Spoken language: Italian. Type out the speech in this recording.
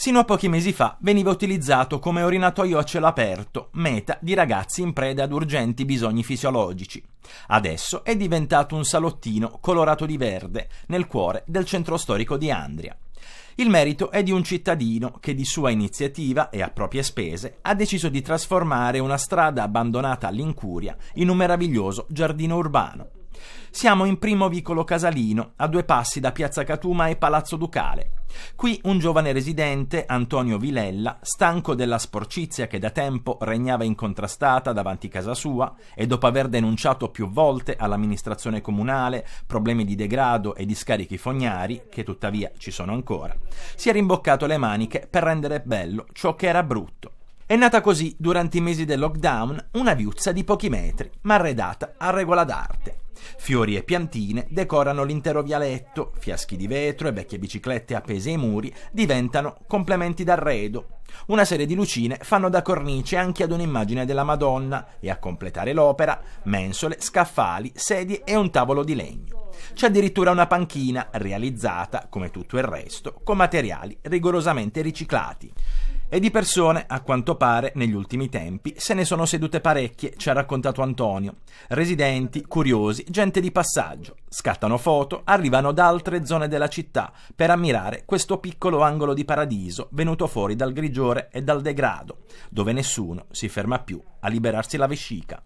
Sino a pochi mesi fa veniva utilizzato come orinatoio a cielo aperto, meta di ragazzi in preda ad urgenti bisogni fisiologici. Adesso è diventato un salottino colorato di verde nel cuore del centro storico di Andria. Il merito è di un cittadino che di sua iniziativa e a proprie spese ha deciso di trasformare una strada abbandonata all'incuria in un meraviglioso giardino urbano. Siamo in primo vicolo casalino, a due passi da Piazza Catuma e Palazzo Ducale, Qui un giovane residente, Antonio Vilella, stanco della sporcizia che da tempo regnava incontrastata davanti casa sua e dopo aver denunciato più volte all'amministrazione comunale problemi di degrado e di scarichi fognari, che tuttavia ci sono ancora, si è rimboccato le maniche per rendere bello ciò che era brutto. È nata così, durante i mesi del lockdown, una viuzza di pochi metri, ma arredata a regola d'arte, Fiori e piantine decorano l'intero vialetto, fiaschi di vetro e vecchie biciclette appese ai muri diventano complementi d'arredo. Una serie di lucine fanno da cornice anche ad un'immagine della Madonna e a completare l'opera mensole, scaffali, sedie e un tavolo di legno. C'è addirittura una panchina realizzata, come tutto il resto, con materiali rigorosamente riciclati. E di persone, a quanto pare, negli ultimi tempi se ne sono sedute parecchie, ci ha raccontato Antonio. Residenti, curiosi, gente di passaggio. Scattano foto, arrivano da altre zone della città per ammirare questo piccolo angolo di paradiso venuto fuori dal grigiore e dal degrado, dove nessuno si ferma più a liberarsi la vescica.